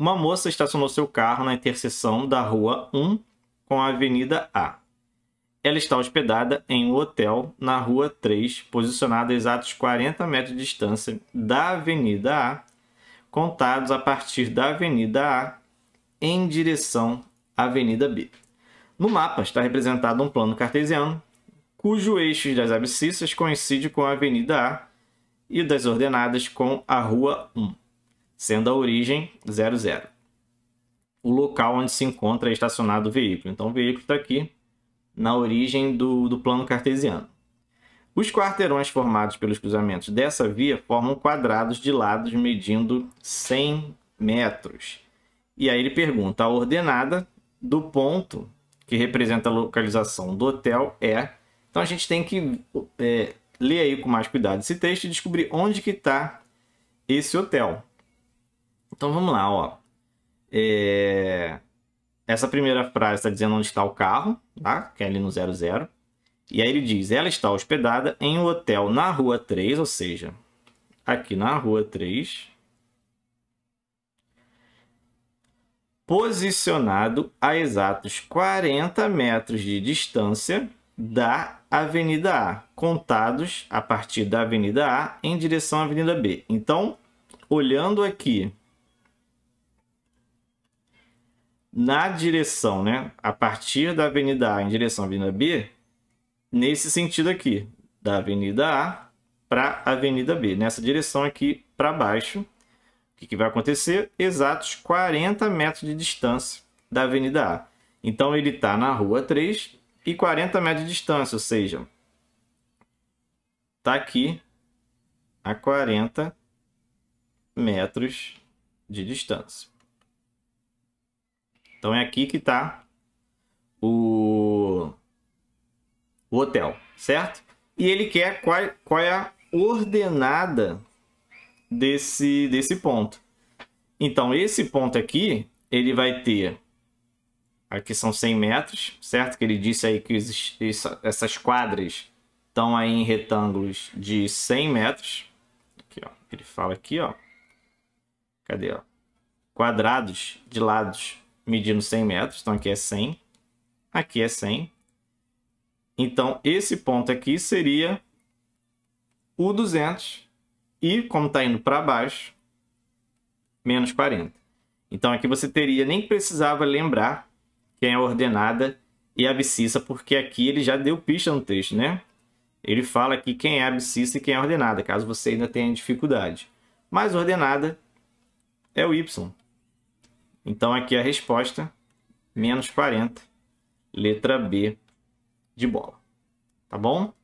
Uma moça estacionou seu carro na interseção da Rua 1 com a Avenida A. Ela está hospedada em um hotel na Rua 3, posicionado a exatos 40 metros de distância da Avenida A, contados a partir da Avenida A em direção à Avenida B. No mapa está representado um plano cartesiano cujo eixo das abscissas coincide com a Avenida A e das ordenadas com a Rua 1 sendo a origem 00. O local onde se encontra é estacionado o veículo. Então, o veículo está aqui na origem do, do plano cartesiano. Os quarteirões formados pelos cruzamentos dessa via formam quadrados de lados medindo 100 metros. E aí ele pergunta: a ordenada do ponto que representa a localização do hotel é. Então a gente tem que é, ler aí com mais cuidado esse texto e descobrir onde que está esse hotel. Então vamos lá, ó. É... Essa primeira frase está dizendo onde está o carro, tá? Que é ali no 00. E aí ele diz: ela está hospedada em um hotel na rua 3, ou seja, aqui na rua 3. Posicionado a exatos 40 metros de distância da Avenida A, contados a partir da Avenida A em direção à Avenida B. Então, olhando aqui na direção, né? A partir da avenida A em direção à avenida B, nesse sentido aqui, da avenida A para a avenida B, nessa direção aqui para baixo. O que, que vai acontecer? Exatos 40 metros de distância da avenida A. Então ele está na rua 3 e 40 metros de distância, ou seja, está aqui a 40 metros de distância. Então é aqui que está o, o hotel, certo? E ele quer qual, qual é a ordenada desse, desse ponto. Então esse ponto aqui, ele vai ter... Aqui são 100 metros, certo? Que ele disse aí que essas quadras estão aí em retângulos de 100 metros. Aqui, ó. Ele fala aqui, ó. Cadê, ó? Quadrados de lados medindo 100 metros, então aqui é 100, aqui é 100. Então, esse ponto aqui seria o 200, e como está indo para baixo, menos 40. Então, aqui você teria, nem precisava lembrar quem é a ordenada e a abscissa, porque aqui ele já deu pista no texto, né? Ele fala aqui quem é a abscissa e quem é a ordenada, caso você ainda tenha dificuldade. Mas ordenada é o Y. Então aqui a resposta, menos 40, letra B de bola. Tá bom?